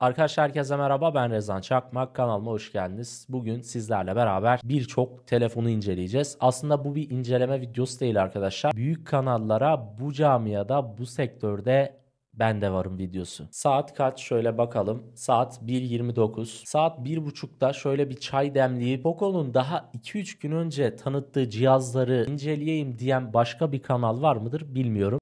Arkadaşlar herkese merhaba ben Rezan Çakmak kanalıma hoş geldiniz. Bugün sizlerle beraber birçok telefonu inceleyeceğiz. Aslında bu bir inceleme videosu değil arkadaşlar. Büyük kanallara bu camiada bu sektörde ben de varım videosu. Saat kaç şöyle bakalım. Saat 1.29. Saat 1.30'da şöyle bir çay demleyip, Poco'nun daha 2-3 gün önce tanıttığı cihazları inceleyeyim diyen başka bir kanal var mıdır bilmiyorum.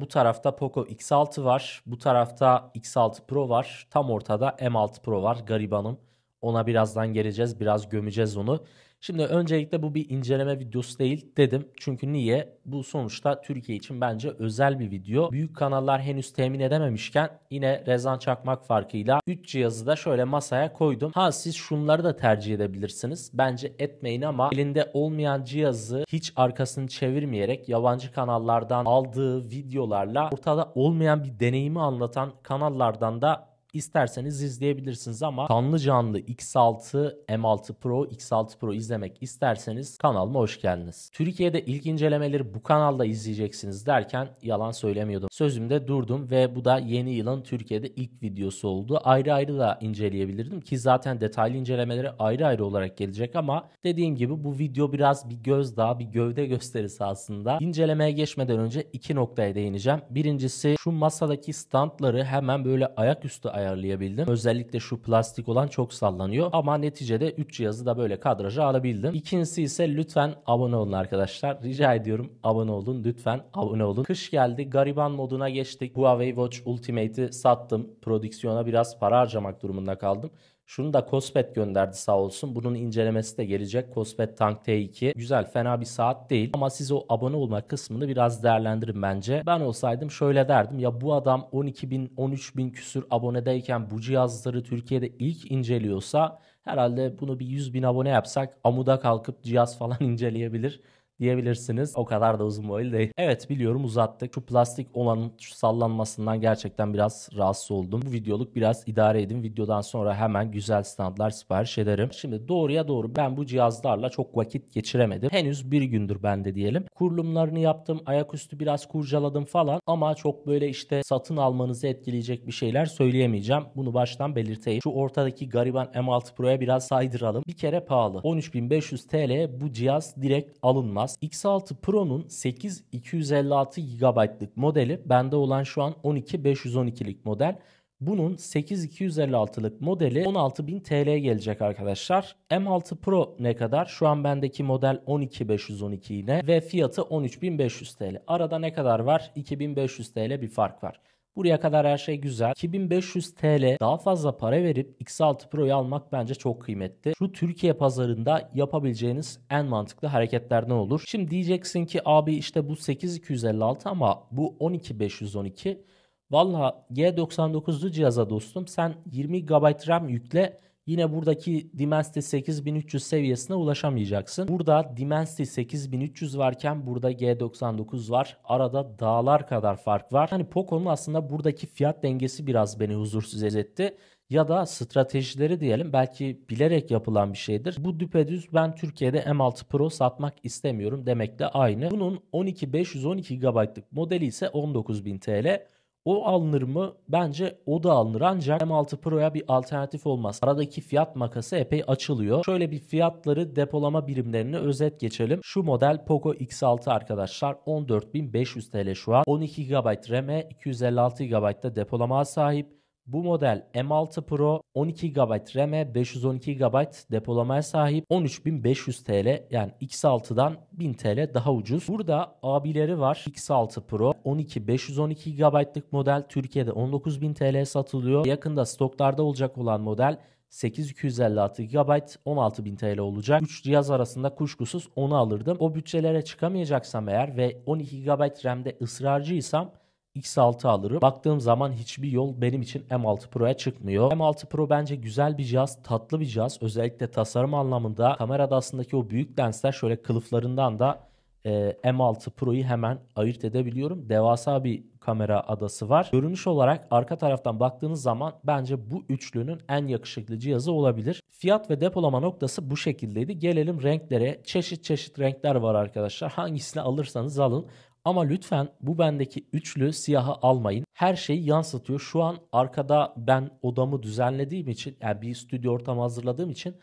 Bu tarafta Poco X6 var. Bu tarafta X6 Pro var. Tam ortada M6 Pro var garibanım. Ona birazdan geleceğiz. Biraz gömeceğiz onu. Şimdi öncelikle bu bir inceleme videosu değil dedim. Çünkü niye? Bu sonuçta Türkiye için bence özel bir video. Büyük kanallar henüz temin edememişken yine Rezan Çakmak farkıyla 3 cihazı da şöyle masaya koydum. Ha siz şunları da tercih edebilirsiniz. Bence etmeyin ama elinde olmayan cihazı hiç arkasını çevirmeyerek yabancı kanallardan aldığı videolarla ortada olmayan bir deneyimi anlatan kanallardan da İsterseniz izleyebilirsiniz ama kanlı canlı X6, M6 Pro, X6 Pro izlemek isterseniz kanalıma hoş geldiniz. Türkiye'de ilk incelemeleri bu kanalda izleyeceksiniz derken yalan söylemiyordum. Sözümde durdum ve bu da yeni yılın Türkiye'de ilk videosu oldu. Ayrı ayrı da inceleyebilirdim ki zaten detaylı incelemeleri ayrı ayrı olarak gelecek ama dediğim gibi bu video biraz bir göz daha bir gövde gösterisi aslında. İncelemeye geçmeden önce iki noktaya değineceğim. Birincisi şu masadaki standları hemen böyle ayaküstü ayak ayarlayabildim. Özellikle şu plastik olan çok sallanıyor ama neticede 3 cihazı da böyle kadraja alabildim. İkincisi ise lütfen abone olun arkadaşlar. Rica ediyorum abone olun lütfen abone olun. Kış geldi gariban moduna geçtik. Huawei Watch Ultimate'i sattım. Prodüksiyona biraz para harcamak durumunda kaldım. Şunu da Cosbet gönderdi sağ olsun. Bunun incelemesi de gelecek. Cosbet Tank T2. Güzel fena bir saat değil ama siz o abone olma kısmını biraz değerlendirin bence. Ben olsaydım şöyle derdim. Ya bu adam 12 bin 13 bin küsür abonedeyken bu cihazları Türkiye'de ilk inceliyorsa herhalde bunu bir 100 bin abone yapsak amuda kalkıp cihaz falan inceleyebilir diyebilirsiniz. O kadar da uzun boylu değil. Evet biliyorum uzattık. Şu plastik olanın şu sallanmasından gerçekten biraz rahatsız oldum. Bu videoluk biraz idare edin. Videodan sonra hemen güzel standlar sipariş ederim. Şimdi doğruya doğru ben bu cihazlarla çok vakit geçiremedim. Henüz bir gündür bende diyelim. Kurulumlarını yaptım. Ayaküstü biraz kurcaladım falan ama çok böyle işte satın almanızı etkileyecek bir şeyler söyleyemeyeceğim. Bunu baştan belirteyim. Şu ortadaki gariban M6 Pro'ya biraz saydıralım. Bir kere pahalı. 13.500 TL bu cihaz direkt alınmaz az. X6 Pro'nun 8 256 GB'lık modeli bende olan şu an 12 512'lik model. Bunun 8 8256'lık modeli 16.000 TL gelecek arkadaşlar. M6 Pro ne kadar? Şu an bendeki model 12512 yine ve fiyatı 13.500 TL. Arada ne kadar var? 2500 TL bir fark var. Buraya kadar her şey güzel. 2500 TL daha fazla para verip X6 Pro'yu almak bence çok kıymetli. Şu Türkiye pazarında yapabileceğiniz en mantıklı hareketlerden olur. Şimdi diyeceksin ki abi işte bu 8256 ama bu 12512. Valla G99'lu cihaza dostum sen 20 GB RAM yükle Yine buradaki Dimensity 8300 seviyesine ulaşamayacaksın. Burada Dimensity 8300 varken burada G99 var. Arada dağlar kadar fark var. Hani Poco'nun aslında buradaki fiyat dengesi biraz beni huzursuz etti ya da stratejileri diyelim belki bilerek yapılan bir şeydir. Bu düpedüz ben Türkiye'de M6 Pro satmak istemiyorum demekle aynı. Bunun 12512 GB'lık modeli ise 19000 TL. O alınır mı? Bence o da alınır ancak M6 Pro'ya bir alternatif olmaz. Aradaki fiyat makası epey açılıyor. Şöyle bir fiyatları depolama birimlerini özet geçelim. Şu model Poco X6 arkadaşlar 14.500 TL şu an. 12 GB RAM'e 256 GB depolama sahip. Bu model M6 Pro 12 GB RAM'e 512 GB depolamaya sahip 13.500 TL yani X6'dan 1000 TL daha ucuz. Burada abileri var. X6 Pro 12 512 GB'lık model Türkiye'de 19.000 TL satılıyor. Yakında stoklarda olacak olan model 8256 GB 16000 TL olacak. 3 cihaz arasında kuşkusuz onu alırdım. O bütçelere çıkamayacaksam eğer ve 12 GB RAM'de ısrarcıysam X6 alırım. Baktığım zaman hiçbir yol benim için M6 Pro'ya çıkmıyor. M6 Pro bence güzel bir cihaz, tatlı bir cihaz. Özellikle tasarım anlamında kamerada aslındaki o büyük lensler şöyle kılıflarından da e, M6 Pro'yu hemen ayırt edebiliyorum. Devasa bir kamera adası var. Görünüş olarak arka taraftan baktığınız zaman bence bu üçlünün en yakışıklı cihazı olabilir. Fiyat ve depolama noktası bu şekildeydi. Gelelim renklere. Çeşit çeşit renkler var arkadaşlar. Hangisini alırsanız alın. Ama lütfen bu bendeki üçlü siyaha almayın. Her şeyi yansıtıyor. Şu an arkada ben odamı düzenlediğim için yani bir stüdyo ortamı hazırladığım için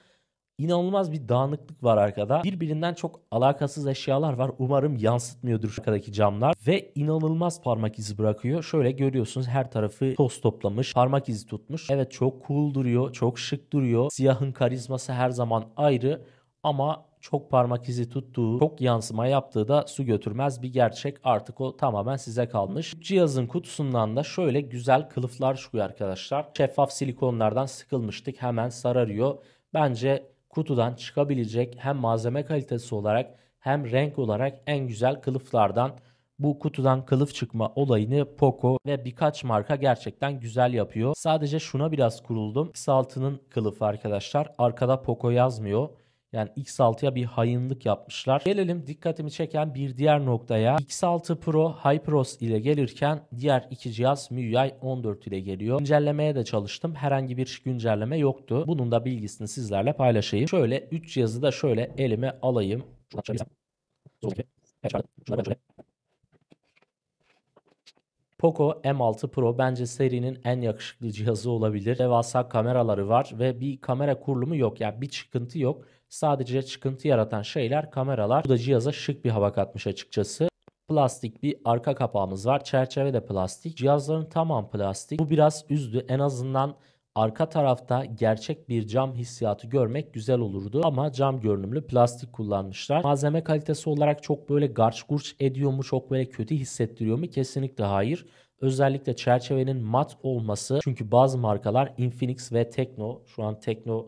inanılmaz bir dağınıklık var arkada. Birbirinden çok alakasız eşyalar var. Umarım yansıtmıyordur arkadaki camlar. Ve inanılmaz parmak izi bırakıyor. Şöyle görüyorsunuz her tarafı toz toplamış. Parmak izi tutmuş. Evet çok cool duruyor. Çok şık duruyor. Siyahın karizması her zaman ayrı. Ama çok parmak izi tuttuğu, çok yansıma yaptığı da su götürmez bir gerçek. Artık o tamamen size kalmış. Cihazın kutusundan da şöyle güzel kılıflar çıkıyor arkadaşlar. Şeffaf silikonlardan sıkılmıştık. Hemen sararıyor. Bence kutudan çıkabilecek hem malzeme kalitesi olarak hem renk olarak en güzel kılıflardan bu kutudan kılıf çıkma olayını Poco ve birkaç marka gerçekten güzel yapıyor. Sadece şuna biraz kuruldum. X6'nın kılıfı arkadaşlar arkada Poco yazmıyor. Yani X6'ya bir hayınlık yapmışlar. Gelelim dikkatimi çeken bir diğer noktaya. X6 Pro HyperOS ile gelirken diğer iki cihaz MIUI 14 ile geliyor. Güncellemeye de çalıştım. Herhangi bir güncelleme yoktu. Bunun da bilgisini sizlerle paylaşayım. Şöyle 3 cihazı da şöyle elime alayım. Şuradan şöyle. Sol tepe. Evet şöyle. şöyle. Poco M6 Pro bence serinin en yakışıklı cihazı olabilir. Devasa kameraları var ve bir kamera kurulumu yok. Yani bir çıkıntı yok. Sadece çıkıntı yaratan şeyler kameralar. Bu da cihaza şık bir hava katmış açıkçası plastik bir arka kapağımız var. Çerçeve de plastik. Cihazların tamam plastik. Bu biraz üzdü. En azından Arka tarafta gerçek bir cam hissiyatı görmek güzel olurdu ama cam görünümlü plastik kullanmışlar. Malzeme kalitesi olarak çok böyle garç gurç ediyor mu çok böyle kötü hissettiriyor mu kesinlikle hayır. Özellikle çerçevenin mat olması çünkü bazı markalar Infinix ve Tekno şu an Tekno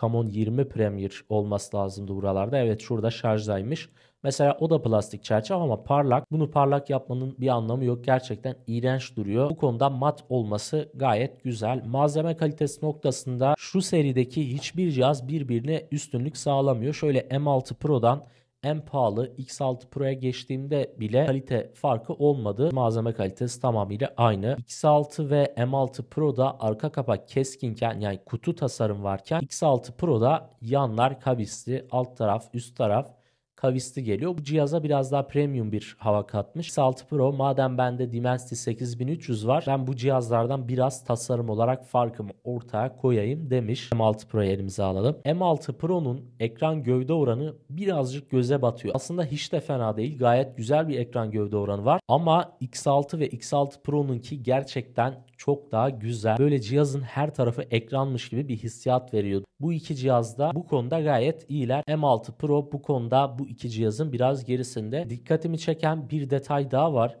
Camon 20 Premier olması lazımdı buralarda. Evet şurada şarjdaymış. Mesela o da plastik çerçeve ama parlak. Bunu parlak yapmanın bir anlamı yok. Gerçekten iğrenç duruyor. Bu konuda mat olması gayet güzel. Malzeme kalitesi noktasında şu serideki hiçbir cihaz birbirine üstünlük sağlamıyor. Şöyle M6 Pro'dan en pahalı X6 Pro'ya geçtiğimde bile kalite farkı olmadı. Malzeme kalitesi tamamıyla aynı. X6 ve M6 Pro'da arka kapak keskinken yani kutu tasarım varken X6 Pro'da yanlar kavisli, alt taraf, üst taraf Havisti geliyor. Bu cihaza biraz daha premium bir hava katmış. X6 Pro madem bende Dimensity 8300 var ben bu cihazlardan biraz tasarım olarak farkımı ortaya koyayım demiş. M6 Pro'yu elimize alalım. M6 Pro'nun ekran gövde oranı birazcık göze batıyor. Aslında hiç de fena değil. Gayet güzel bir ekran gövde oranı var. Ama X6 ve X6 Pro'nunki gerçekten çok daha güzel. Böyle cihazın her tarafı ekranmış gibi bir hissiyat veriyordu. Bu iki cihazda bu konuda gayet iyiler. M6 Pro bu konuda bu iki cihazın biraz gerisinde. Dikkatimi çeken bir detay daha var.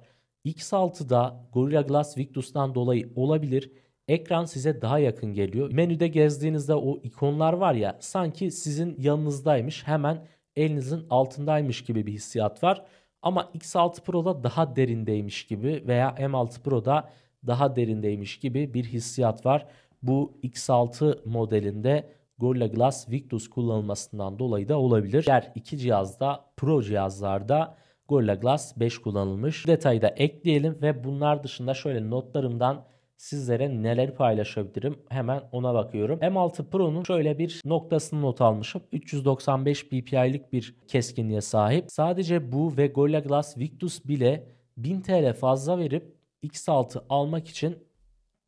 X6'da Gorilla Glass Victus'tan dolayı olabilir ekran size daha yakın geliyor. Menüde gezdiğinizde o ikonlar var ya sanki sizin yanınızdaymış hemen elinizin altındaymış gibi bir hissiyat var. Ama X6 Pro'da daha derindeymiş gibi veya M6 Pro'da daha derindeymiş gibi bir hissiyat var. Bu X6 modelinde Gorilla Glass Victus kullanılmasından dolayı da olabilir. Diğer iki cihazda Pro cihazlarda Gorilla Glass 5 kullanılmış. Bu detayı da ekleyelim ve bunlar dışında şöyle notlarımdan sizlere neler paylaşabilirim hemen ona bakıyorum. M6 Pro'nun şöyle bir noktasını not almışım. 395 ppi'lik bir keskinliğe sahip. Sadece bu ve Gorilla Glass Victus bile 1000 TL fazla verip X6 almak için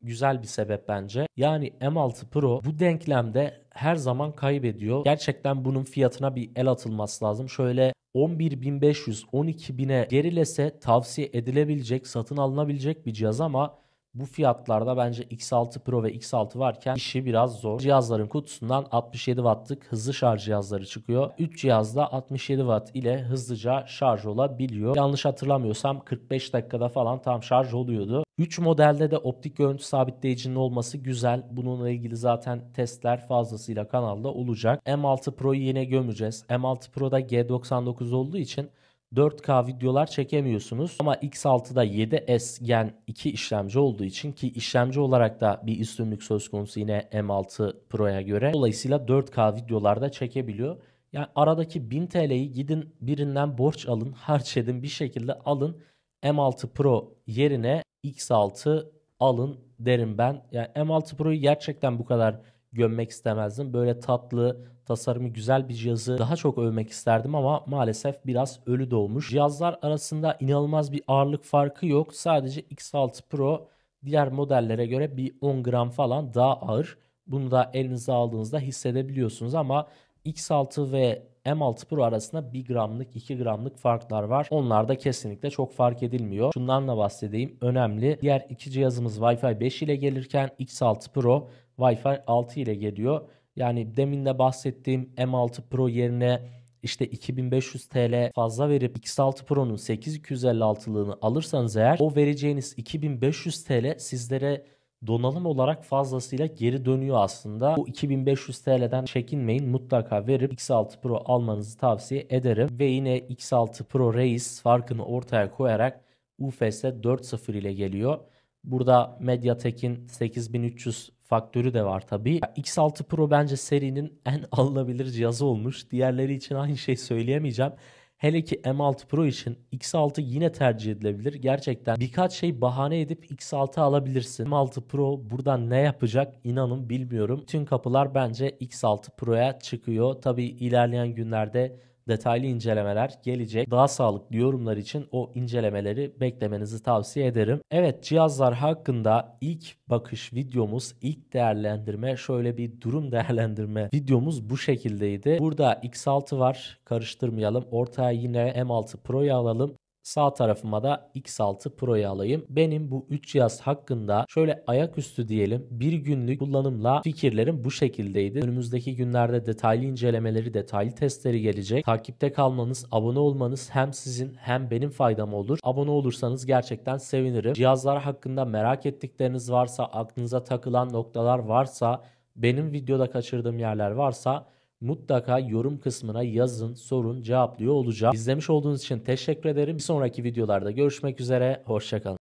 güzel bir sebep bence. Yani M6 Pro bu denklemde her zaman kaybediyor. Gerçekten bunun fiyatına bir el atılması lazım. Şöyle 11.500 12.000'e gerilese tavsiye edilebilecek, satın alınabilecek bir cihaz ama bu fiyatlarda bence X6 Pro ve X6 varken işi biraz zor. Cihazların kutusundan 67 wattlık hızlı şarj cihazları çıkıyor. 3 cihazda 67 watt ile hızlıca şarj olabiliyor. Yanlış hatırlamıyorsam 45 dakikada falan tam şarj oluyordu. 3 modelde de optik görüntü sabitleyicinin olması güzel. Bununla ilgili zaten testler fazlasıyla kanalda olacak. M6 Pro'yu yine gömeceğiz. M6 Pro'da G99 olduğu için 4K videolar çekemiyorsunuz ama X6'da 7S Gen 2 işlemci olduğu için ki işlemci olarak da bir üstünlük söz konusu yine M6 Pro'ya göre. Dolayısıyla 4K videolarda çekebiliyor. Yani aradaki 1000 TL'yi gidin birinden borç alın, harç edin bir şekilde alın. M6 Pro yerine X6 alın derim ben. Yani M6 Pro'yu gerçekten bu kadar gömmek istemezdim. Böyle tatlı, tasarımı güzel bir cihazı daha çok övmek isterdim ama maalesef biraz ölü doğmuş. Cihazlar arasında inanılmaz bir ağırlık farkı yok. Sadece X6 Pro diğer modellere göre bir 10 gram falan daha ağır. Bunu da elinize aldığınızda hissedebiliyorsunuz ama X6 ve M6 Pro arasında 1 gramlık 2 gramlık farklar var. Onlar da kesinlikle çok fark edilmiyor. Şundan da bahsedeyim önemli. Diğer iki cihazımız Wi-Fi 5 ile gelirken X6 Pro Wi-Fi 6 ile geliyor. Yani demin de bahsettiğim M6 Pro yerine işte 2500 TL fazla verip X6 Pro'nun 8256'lığını alırsanız eğer o vereceğiniz 2500 TL sizlere donanım olarak fazlasıyla geri dönüyor aslında. Bu 2500 TL'den çekinmeyin. Mutlaka verip X6 Pro almanızı tavsiye ederim. Ve yine X6 Pro Reis farkını ortaya koyarak UFS 4.0 ile geliyor. Burada Mediatek'in 8300 faktörü de var tabii. X6 Pro bence serinin en alınabilir cihazı olmuş. Diğerleri için aynı şey söyleyemeyeceğim. Hele ki M6 Pro için X6 yine tercih edilebilir. Gerçekten birkaç şey bahane edip X6 alabilirsin. M6 Pro buradan ne yapacak inanın bilmiyorum. Tüm kapılar bence X6 Pro'ya çıkıyor. tabii ilerleyen günlerde detaylı incelemeler gelecek. Daha sağlıklı yorumlar için o incelemeleri beklemenizi tavsiye ederim. Evet cihazlar hakkında ilk bakış videomuz, ilk değerlendirme şöyle bir durum değerlendirme videomuz bu şekildeydi. Burada X6 var karıştırmayalım. Ortaya yine M6 Pro'yu alalım. Sağ tarafıma da X6 Pro'yu alayım. Benim bu 3 cihaz hakkında şöyle ayaküstü diyelim bir günlük kullanımla fikirlerim bu şekildeydi. Önümüzdeki günlerde detaylı incelemeleri, detaylı testleri gelecek. Takipte kalmanız, abone olmanız hem sizin hem benim faydam olur. Abone olursanız gerçekten sevinirim. Cihazlar hakkında merak ettikleriniz varsa, aklınıza takılan noktalar varsa, benim videoda kaçırdığım yerler varsa mutlaka yorum kısmına yazın, sorun, cevaplıyor olacağım. İzlemiş olduğunuz için teşekkür ederim. Bir sonraki videolarda görüşmek üzere, hoşçakalın.